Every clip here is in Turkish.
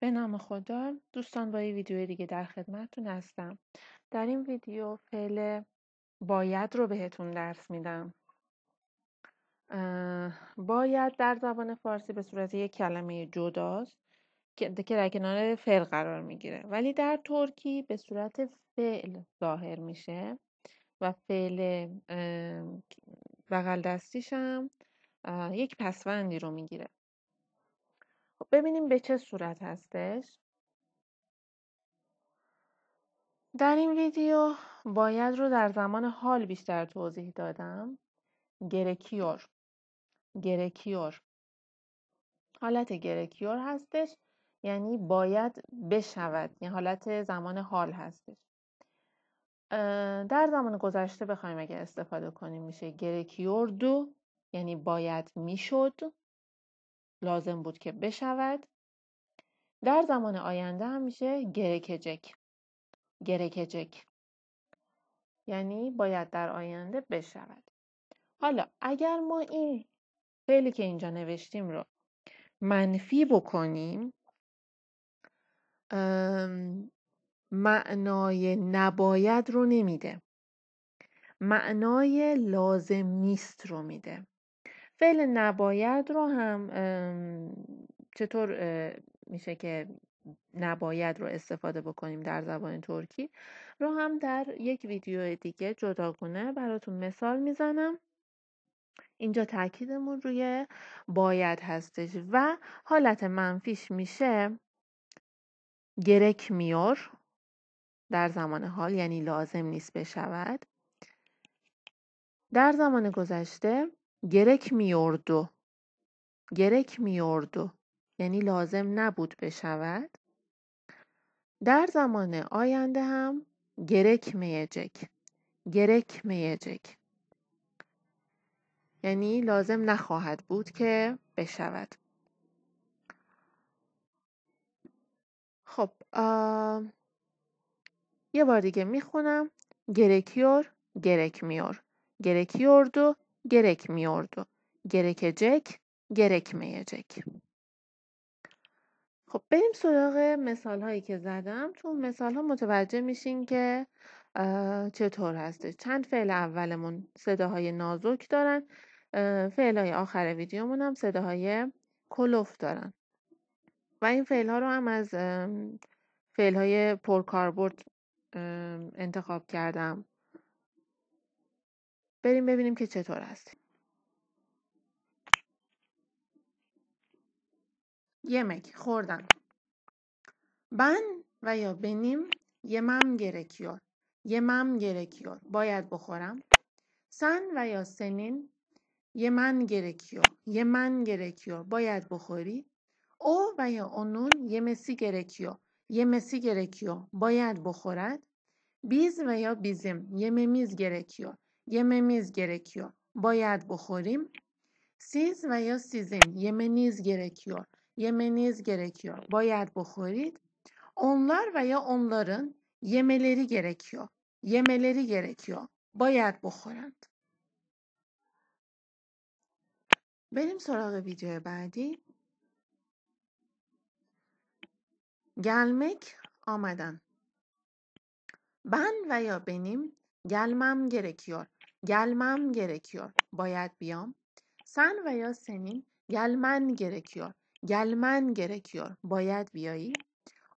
به نام خدا دوستان با یه ویدیو دیگه در خدمتتون هستم در این ویدیو فعل باید رو بهتون درس میدم باید در زبان فارسی به صورت یک کلمه جداست که در کنار فعل قرار میگیره ولی در ترکی به صورت فعل ظاهر میشه و فعل بغل دستیشم یک پسوندی رو میگیره خب ببینیم به چه صورت هستش در این ویدیو باید رو در زمان حال بیشتر توضیح دادم گرکیور گرکیور حالت گرکیور هستش یعنی باید بشود یعنی حالت زمان حال هستش در زمان گذشته بخوایم اگر استفاده کنیم میشه گرکیور دو یعنی باید میشد لازم بود که بشود در زمان آینده هم میشه گرکجک گرکجک یعنی باید در آینده بشود حالا اگر ما این فعلی که اینجا نوشتیم رو منفی بکنیم معنای نباید رو نمیده معنای لازم نیست رو میده فعل نباید رو هم چطور میشه که نباید رو استفاده بکنیم در زبان ترکی رو هم در یک ویدیو دیگه جداگونه براتون مثال میزنم اینجا تاکیدمون روی باید هستش و حالت منفیش میشه گرک میور در زمان حال یعنی لازم نیست بشود در زمان گذشته گرکمیوردو گرکمیوردو یعنی لازم نبود بشود در زمان آینده هم گرک میجک یعنی لازم نخواهد بود که بشود خب یه بار دیگه میخونم گرکیور گرک میور گرکیوردو گرک جک Gerekecek, gerekmeyecek. خب بریم سراغ مثال هایی که زدم تو مثال ها متوجه میشین که چطور هسته چند فعل اولمون صداهای نازک دارن فعل های آخر ویدیومون هم صداهای کلوف دارن و این فعل ها رو هم از فعل های پرکاربرد انتخاب کردم بریم ببینیم که چطور هستی یه مک خوردم بن و یا بنیم یه مم گرکیو یه مم گرکیو باید بخورم سن و یا سنین یه من گرکیو یه من باید بخوری او و یا اونون یه مسی گرکیو یه مسی باید بخورد بیز و یا بیزیم یه ممیز گرکیو yememiz gerekiyor. Bayad buhurim. Siz veya sizin yemeniz gerekiyor. Yemeniz gerekiyor. Bayad buhurid. Onlar veya onların yemeleri gerekiyor. Yemeleri gerekiyor. Bayad buhurand. Benim سراغ ویدیو بعدی gelmek Amadan. ben veya benim gelmem gerekiyor Gelmem gerekiyor. Bayat biam. Sen veya senin gelmen gerekiyor. Gelmen gerekiyor. Bayat biyayı.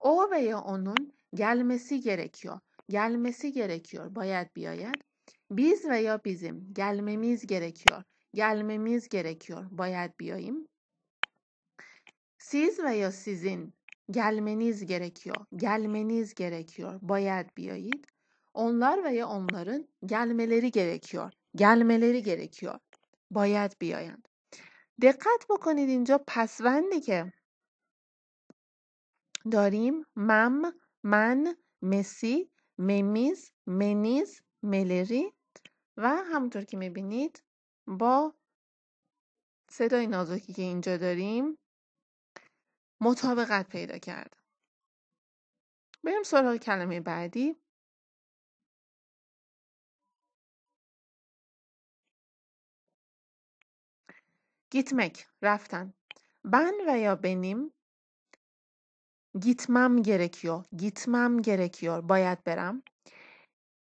O veya onun gelmesi gerekiyor. Gelmesi gerekiyor. Bayat biyayet. Biz veya bizim gelmemiz gerekiyor. Gelmemiz gerekiyor. Bayat biyayım. Siz veya sizin gelmeniz gerekiyor. Gelmeniz gerekiyor. Bayat biyayit. Onlar veya onların gelmeleri gerekiyor. Gelmeleri gerekiyor. باید بیایند. دقت بکنید اینجا پسوندی که داریم مم من مسی ممیز منیز ملری و همونطور که میبینید با صدای نازکی که اینجا داریم مطابقت پیدا کرد بریم سراغ کلمه بعدی Gitmek, raftan. Ben veya benim gitmem gerekiyor. Gitmem gerekiyor. Bayat berem.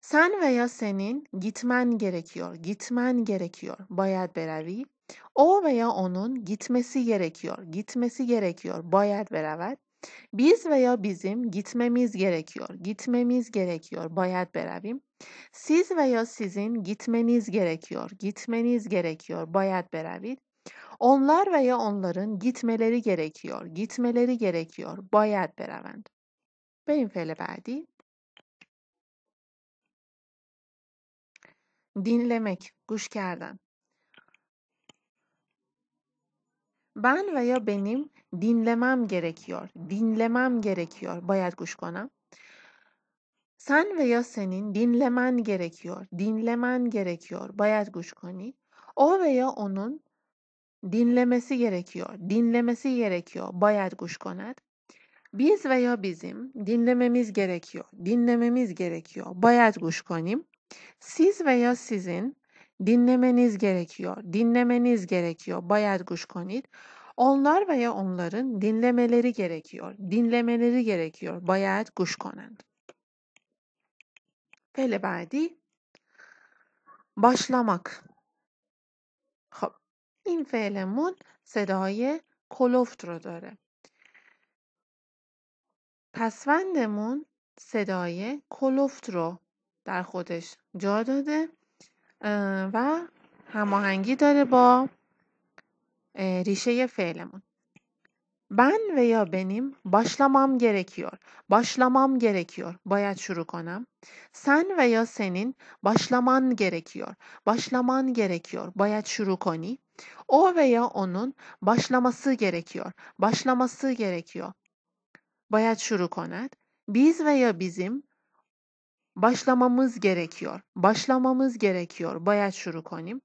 Sen veya senin gitmen gerekiyor. Gitmen gerekiyor. Bayat beravi. O veya onun gitmesi gerekiyor. Gitmesi gerekiyor. Bayat beraber. Biz veya bizim gitmemiz gerekiyor. Gitmemiz gerekiyor. Bayat beravim. Siz veya sizin gitmeniz gerekiyor. Gitmeniz gerekiyor. Bayat beraber. Onlar veya onların gitmeleri gerekiyor. Gitmeleri gerekiyor. Bayad beravend. Beyinfele بعدی dinlemek, گوش Ben veya benim dinlemem gerekiyor. Dinlemem gerekiyor. Bayad گوش Sen veya senin dinlemen gerekiyor. Dinlemen gerekiyor. Bayat گوش O veya onun dinlemesi gerekiyor. Dinlemesi gerekiyor. Bayat guşkonat. Biz veya bizim dinlememiz gerekiyor. Dinlememiz gerekiyor. Bayat guşkonim. Siz veya sizin dinlemeniz gerekiyor. Dinlemeniz gerekiyor. Bayat guşkonit. Onlar veya onların dinlemeleri gerekiyor. Dinlemeleri gerekiyor. Bayat guşkonant. Pele verdi. Başlamak. این فعلمون صدای کلوفت رو داره پسوندمون صدای کلوفت رو در خودش جا داده و هماهنگی داره با ریشه فعلمون بن و یا بنیم باشلامام گرکیور باشلامام گرکیور باید شروع کنم سن و یا سنین باشلامان گرکیور باشلامان گرکیور باید شروع کنی O veya onun başlaması gerekiyor. Başlaması gerekiyor. Bayat şuru konet. Biz veya bizim başlamamız gerekiyor. Başlamamız gerekiyor. Bayat şuru konim.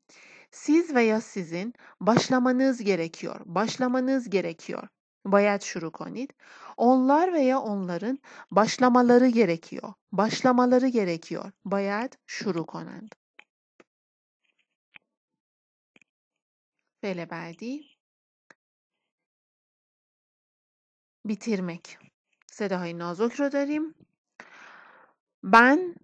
Siz veya sizin başlamanız gerekiyor. Başlamanız gerekiyor. Bayat şuru konit. Onlar veya onların başlamaları gerekiyor. Başlamaları gerekiyor. Bayat şuru konant. Şöyle بعدی بیترمک صداهای نازک رو داریم ben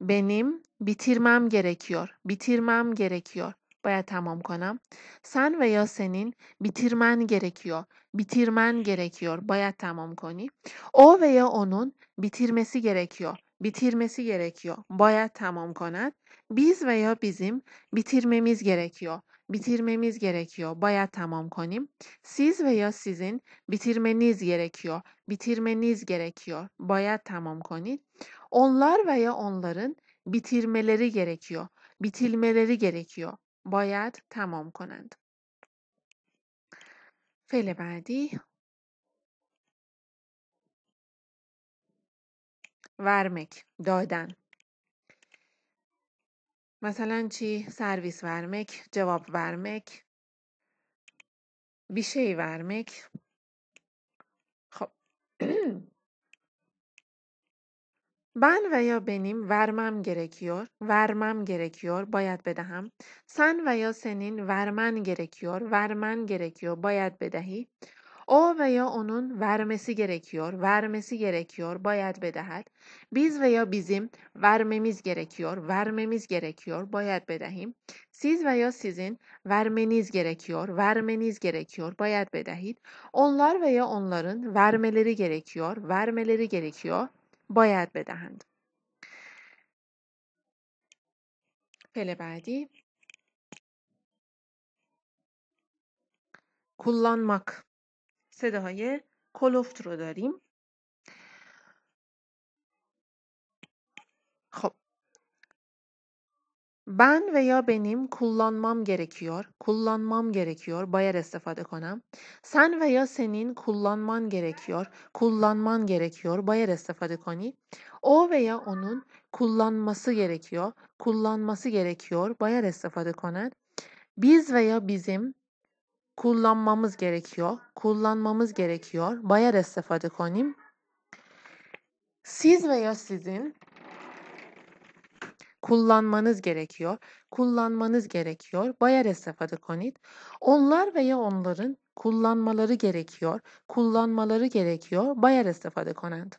benim bitirmem gerekiyor. Bitirmem gerekiyor. Bayağı tamam konam. Sen veya senin bitirmen gerekiyor. Bitirmen gerekiyor. Bayağı tamam koni. O veya onun bitirmesi gerekiyor. Bitirmesi gerekiyor. Bayağı tamam konat. Biz veya bizim bitirmemiz gerekiyor bitirmemiz gerekiyor. Baya tamam konim. Siz veya sizin bitirmeniz gerekiyor. Bitirmeniz gerekiyor. Baya tamam koni. Onlar veya onların bitirmeleri gerekiyor. Bitirmeleri gerekiyor. Bayat tamam konand. فعل بعدی Vermek. دادن مثلا چی سرویس ورمک جواب ورمک بیشه ورمک خب بن بله و یا بنیم ورمم گرکیور ورمم گرکیور باید بدهم سن و یا سنین ورمن گرکیور ورمن گرکیور باید بدهی O veya onun vermesi gerekiyor, vermesi gerekiyor, bayat bedehet. Biz veya bizim vermemiz gerekiyor, vermemiz gerekiyor, bayat bedehim. Siz veya sizin vermeniz gerekiyor, vermeniz gerekiyor, bayat bedehit. Onlar veya onların vermeleri gerekiyor, vermeleri gerekiyor, bayat bedehend. Fele kullanmak صداهای کلوفت رو داریم خب Ben veya benim kullanmam gerekiyor. Kullanmam gerekiyor. Bayar istifade konam. Sen veya senin kullanman gerekiyor. Kullanman gerekiyor. Bayar istifade koni. O veya onun kullanması gerekiyor. Kullanması gerekiyor. Bayar istifade konar. Biz veya bizim kullanmamız gerekiyor. Kullanmamız gerekiyor. Bayar istifade konim. Siz veya sizin kullanmanız gerekiyor. Kullanmanız gerekiyor. Bayar istifade konit. Onlar veya onların kullanmaları gerekiyor. Kullanmaları gerekiyor. Bayar istifade konant.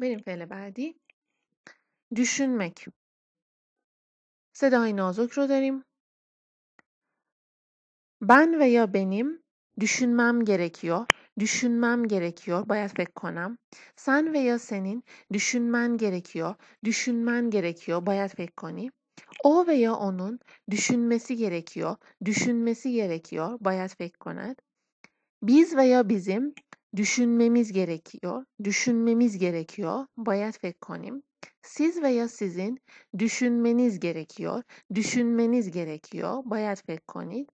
Benim fe'le verdiği düşünmek. صداهای نازک رو داریم. Ben veya benim düşünmem gerekiyor. Düşünmem gerekiyor. Bayağı pek konam. Sen veya senin düşünmen gerekiyor. Düşünmen gerekiyor. Bayağı pek koni. O veya onun düşünmesi gerekiyor. Düşünmesi gerekiyor. Bayağı pek konar. Biz veya bizim düşünmemiz gerekiyor. Düşünmemiz gerekiyor. Bayağı pek konim siz veya sizin düşünmeniz gerekiyor. Düşünmeniz gerekiyor. Bayat ve konit.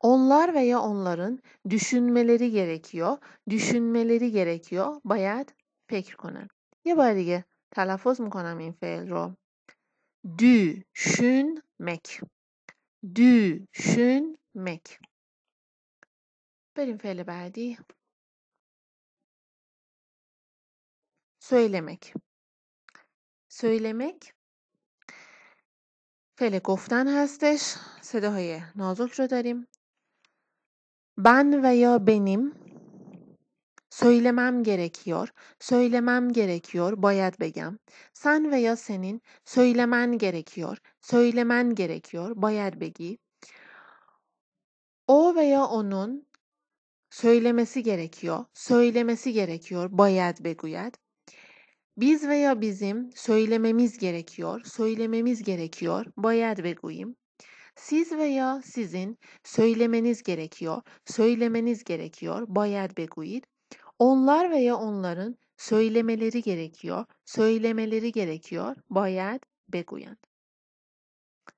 Onlar veya onların düşünmeleri gerekiyor. Düşünmeleri gerekiyor. باید فکر کنن. یه بار دیگه تلفظ میکنم این فعل رو. Düşünmek. Düşünmek. Benim فعل bari söylemek söylemek فعل گفتن هستش صداهای نازک رو داریم Ben veya benim söylemem gerekiyor. Söylemem gerekiyor. Bayat begem. Sen veya senin söylemen gerekiyor. Söylemen gerekiyor. Bayat begi. O veya onun söylemesi gerekiyor. Söylemesi gerekiyor. Bayat beguyat. Biz veya bizim söylememiz gerekiyor, söylememiz gerekiyor, bayer verguyim. Siz veya sizin söylemeniz gerekiyor, söylemeniz gerekiyor, bayer beguit. Onlar veya onların söylemeleri gerekiyor, söylemeleri gerekiyor, bayer beguyen.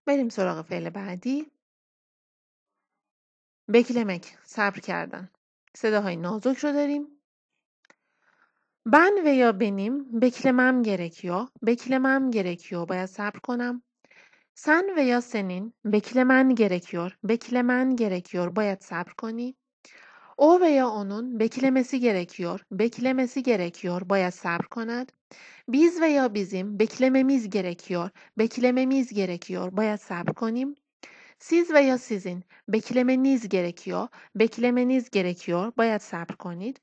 Benim سراغ فعل بعدی بکلمک صبر کردن صداهای نازک şu derim. Ben veya benim beklemem gerekiyor. Beklemem gerekiyor. Baya sabr konam. Sen veya senin beklemen gerekiyor. Beklemen gerekiyor. baya sabr koni. O veya onun beklemesi gerekiyor. Beklemesi gerekiyor. baya sabr konad. Biz veya bizim beklememiz gerekiyor. Beklememiz gerekiyor. baya sabr konim. Siz veya sizin beklemeniz gerekiyor. Beklemeniz gerekiyor. baya sabr konid.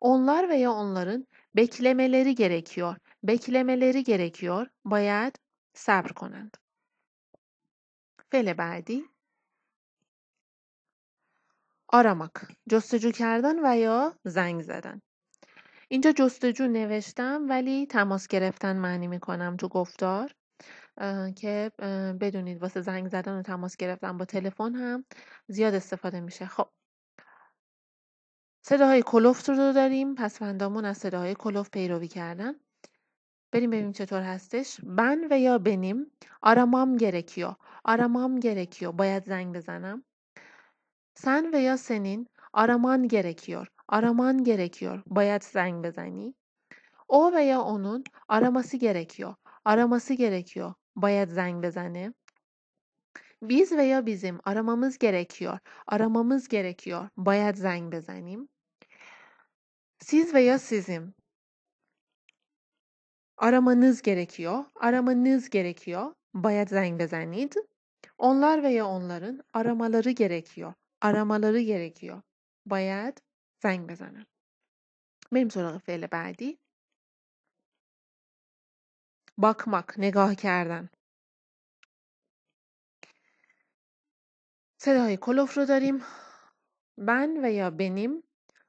Onlar veya onların Beklemeleri gerekiyor. Beklemeleri gerekiyor. باید صبر کنند. Fele بعدی آرامک جستجو کردن و یا زنگ زدن اینجا جستجو نوشتم ولی تماس گرفتن معنی میکنم تو گفتار که بدونید واسه زنگ زدن و تماس گرفتن با تلفن هم زیاد استفاده میشه خب صداهای کلوفت رو داریم پسفندامون از صداهای کلوف پیروی کردن بریم ببینیم چطور هستش بن و یا بنیم آرامام گرکیو آرامام گرکیو باید زنگ بزنم سن و یا سنین آرامان gerekiyor. Araman gerekiyor. Bayat zeng bezeni. O veya onun araması gerekiyor. Araması gerekiyor. Bayat zeng bezeni. Biz veya bizim aramamız gerekiyor. Aramamız gerekiyor. Bayat zeng bezenim siz veya sizim aramanız gerekiyor. Aramanız gerekiyor. Bayadan bezenliydi. Onlar veya onların aramaları gerekiyor. Aramaları gerekiyor. Bayad zeng bezenin. Benim soru fiili beldi. Bakmak, negah kerden. صدای کلوف رو Ben veya benim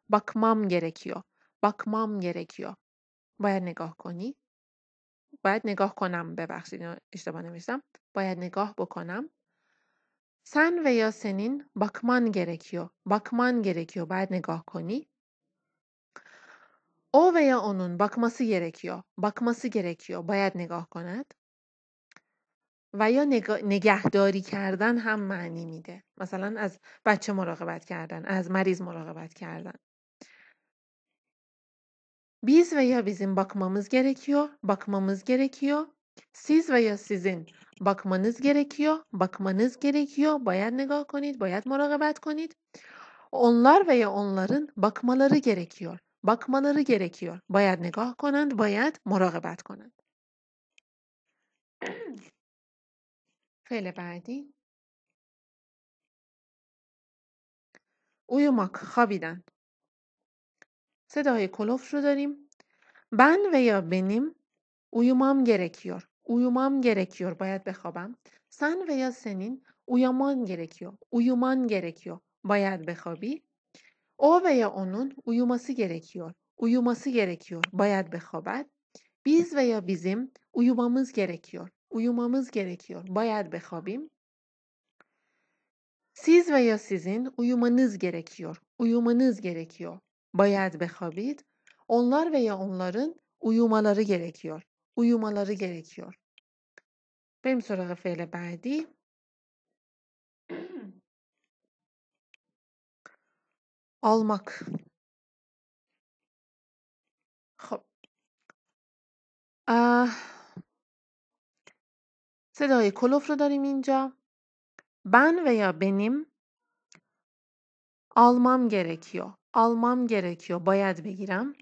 bakmam gerekiyor. Bakmam gerekiyor. Bayağı negah koni. Bayağı negah konam bebeksin. İşte bana mesela. Bayağı negah bu Sen veya senin bakman gerekiyor. Bakman gerekiyor. Bayağı negah koni. O veya onun bakması gerekiyor. Bakması gerekiyor. Bayağı negah konat. و یا نگهداری کردن هم معنی میده مثلا از بچه مراقبت کردن از مریض مراقبت کردن Biz veya bizim bakmamız gerekiyor, bakmamız gerekiyor. Siz veya sizin bakmanız gerekiyor, bakmanız gerekiyor. Bayat negah konid, bayat muragabat konid. Onlar veya onların bakmaları gerekiyor, bakmaları gerekiyor. Bayat negah konand, bayat muragabat konand. فعل بعدی uyumak, خوابیدن صدای کلوف رو داریم ben veya benim uyumam gerekiyor. Uyumam gerekiyor. Bayat بخوابم. Sen veya senin uyaman gerekiyor. Uyuman gerekiyor. Bayat بخوابی. O veya onun uyuması gerekiyor. Uyuması gerekiyor. Bayat بخوابد. Biz veya bizim uyumamız gerekiyor. Uyumamız gerekiyor. Bayat بخوابیم. Siz veya sizin uyumanız gerekiyor. Uyumanız gerekiyor. Bayad bekhabit. Onlar veya onların uyumaları gerekiyor. Uyumaları gerekiyor. Benim soru fe'le ba'di. Almak. صدای کلوف رو داریم اینجا. بن و یا بنیم آلمام گرکیو آلمام گرکیو باید بگیرم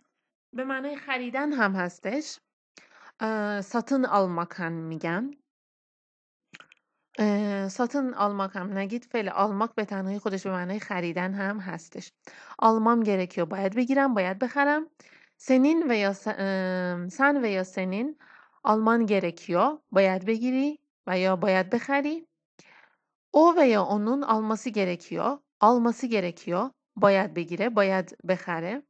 به معنای خریدن هم هستش ساتن آلماکن هم میگن ساتن آلماک هم نگید فعل آلماک به تنهایی خودش به معنای خریدن هم هستش آلمام گرکیو باید بگیرم باید بخرم سنین و یا سن و یا سنین آلمان گرکیو باید بگیری و یا باید بخری او و یا اونون آلماسی گرکیو alması gerekiyor. Bayad begire, bayad behare.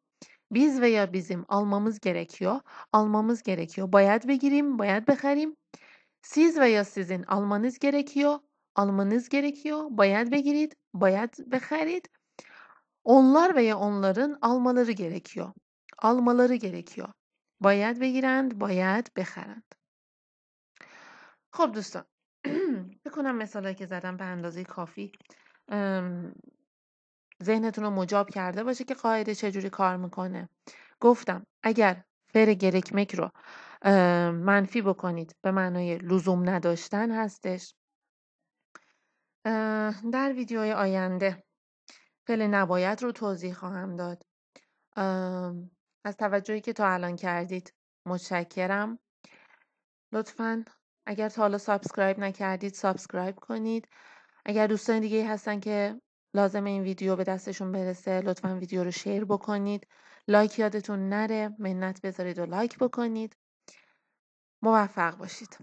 Biz veya bizim almamız gerekiyor. Almamız gerekiyor. Bayad begirim, bayad beharim. Siz veya sizin almanız gerekiyor. Almanız gerekiyor. Bayad begirit, bayad beharit. Onlar veya onların almaları gerekiyor. Almaları gerekiyor. Bayad begirend, bayad beharend. خب دوستان بکنم مثالهایی که زدم به اندازه کافی ذهنتون رو مجاب کرده باشه که قاعده چجوری کار میکنه گفتم اگر فر گرکمک رو منفی بکنید به معنای لزوم نداشتن هستش در ویدیوی آینده فل نباید رو توضیح خواهم داد از توجهی که تا الان کردید متشکرم لطفا اگر تا حالا سابسکرایب نکردید سابسکرایب کنید اگر دوستان دیگه هستن که لازم این ویدیو به دستشون برسه لطفا ویدیو رو شیر بکنید لایک یادتون نره منت بذارید و لایک بکنید موفق باشید